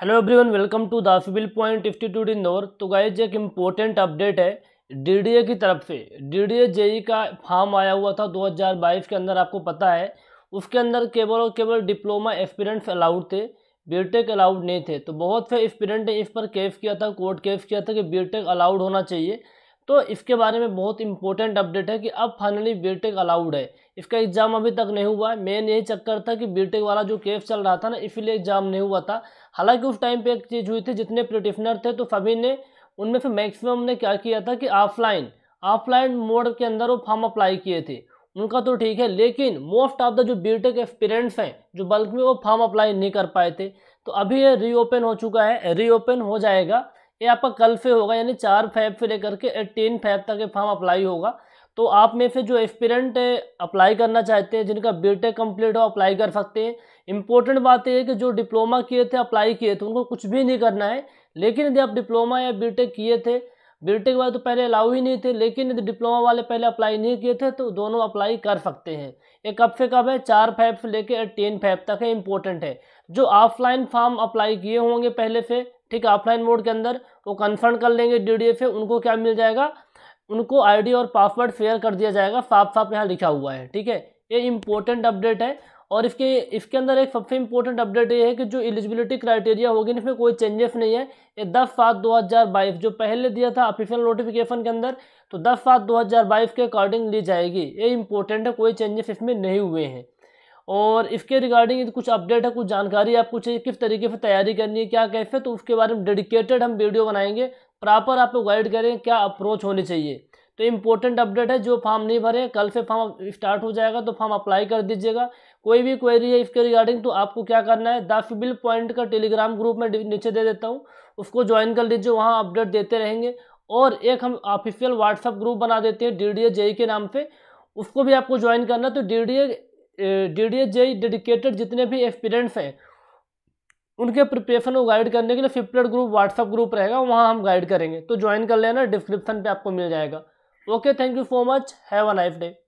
hello everyone welcome to the civil point institute Indore तो guys एक important update है DDA की तरफ से डीडीए जेई e का फॉर्म आया हुआ था 2022 के अंदर आपको पता है उसके अंदर केवल और केवल डिप्लोमा एक्सपीरियंट्स अलाउड थे बीटेक अलाउड e नहीं थे तो बहुत से एक्सपीरियंट ने इस पर केस किया था कोर्ट केस किया था कि बी अलाउड e होना चाहिए तो इसके बारे में बहुत इंपॉर्टेंट अपडेट है कि अब फाइनली बीटेक अलाउड है इसका एग्ज़ाम अभी तक नहीं हुआ है मेन यही चक्कर था कि बीटेक e वाला जो केस चल रहा था ना इसीलिए एग्ज़ाम नहीं हुआ था हालांकि उस टाइम पे एक चीज़ हुई थी जितने प्रोटिशनर थे तो सभी ने उनमें से मैक्सिमम ने क्या किया था कि ऑफलाइन ऑफलाइन मोड के अंदर वो फॉर्म अप्लाई किए थे उनका तो ठीक है लेकिन मोस्ट ऑफ द जो बी टेक e हैं जो बल्क में वो फॉर्म अप्लाई नहीं कर पाए थे तो अभी ये रीओपन हो चुका है रीओपन हो जाएगा ये आपका कल से होगा यानी चार फैब से लेकर के टेन फैब तक ये फॉर्म अप्लाई होगा तो आप में से जो एस्पिरेंट अप्लाई करना चाहते हैं जिनका बीटेक कंप्लीट हो अप्लाई कर सकते हैं इंपॉर्टेंट बात यह है कि जो डिप्लोमा किए थे अप्लाई किए थे उनको कुछ भी नहीं करना है लेकिन यदि आप डिप्लोमा या बीटेक किए थे बीटेक वाले तो पहले अलाउ ही नहीं थे लेकिन यदि डिप्लोमा वाले पहले अप्लाई नहीं किए थे तो दोनों अप्लाई कर सकते हैं ये कब से कब है चार फैब से लेकर टेन फैब तक है इंपॉर्टेंट है जो ऑफलाइन फॉर्म अप्लाई किए होंगे पहले से ठीक है ऑफलाइन मोड के अंदर वो कन्फर्म कर लेंगे डी डी एफ उनको क्या मिल जाएगा उनको आईडी और पासवर्ड शेयर कर दिया जाएगा साफ साफ यहाँ लिखा हुआ है ठीक है ये इंपॉर्टेंट अपडेट है और इसके इसके अंदर एक सबसे इंपॉर्टेंट अपडेट ये है कि जो एलिजिबिलिटी क्राइटेरिया होगी इसमें कोई चेंजेस नहीं है ये दस सात दो हज़ार बाईस जो पहले दिया था ऑफिशियल नोटिफिकेशन के अंदर तो दस सात दो हज़ार बाईस के अकॉर्डिंग ली जाएगी ये इंपॉर्टेंट है कोई चेंजेस इसमें नहीं हुए हैं और इसके रिगार्डिंग कुछ अपडेट है कुछ जानकारी आपको चाहिए किस तरीके से तैयारी करनी है क्या कैसे तो उसके बारे में डेडिकेटेड हम वीडियो बनाएंगे प्रॉपर आपको गाइड करेंगे क्या अप्रोच होनी चाहिए तो इंपॉर्टेंट अपडेट है जो फॉर्म नहीं भरे कल से फॉर्म स्टार्ट हो जाएगा तो फॉर्म अप्लाई कर दीजिएगा कोई भी क्वेरी है इसके रिगार्डिंग तो आपको क्या करना है दस बिल पॉइंट का टेलीग्राम ग्रुप में नीचे दे देता हूँ उसको ज्वाइन कर लीजिए वहाँ अपडेट देते रहेंगे और एक हम ऑफिशियल व्हाट्सअप ग्रुप बना देते हैं डी डी के नाम से उसको भी आपको ज्वाइन करना तो D D D D H dedicated जितने भी एक्सपीरियंट्स हैं उनके प्रिपरेशन को गाइड करने के लिए फिफ्टेड ग्रुप व्हाट्सअप ग्रुप रहेगा वहाँ हम गाइड करेंगे तो ज्वाइन कर लेना डिस्क्रिप्शन पे आपको मिल जाएगा okay thank you so much have a nice day